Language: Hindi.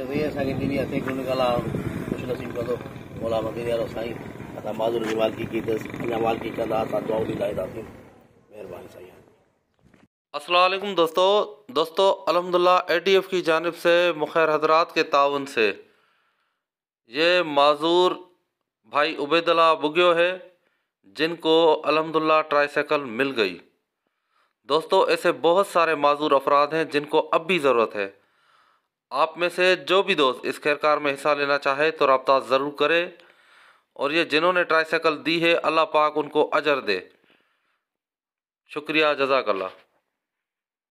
चई दोस्तों दोस्तों अलहमदिल्ला ए टी एफ़ की जानब से मुखैर हजरात के ताउन से ये माजूर भाई उबैदला बुग्यो है जिनको अलहमदिल्ला ट्राईसाइकिल मिल गई दोस्तों ऐसे बहुत सारे माजूर अफराद हैं जिनको अब भी ज़रूरत है आप में से जो भी दोस्त इस खैरकार में हिस्सा लेना चाहे तो रबता ज़रूर करें और ये जिन्होंने ट्राईसाइकिल दी है अल्लाह पाक उनको अजर दे शुक्रिया जजाकल्ला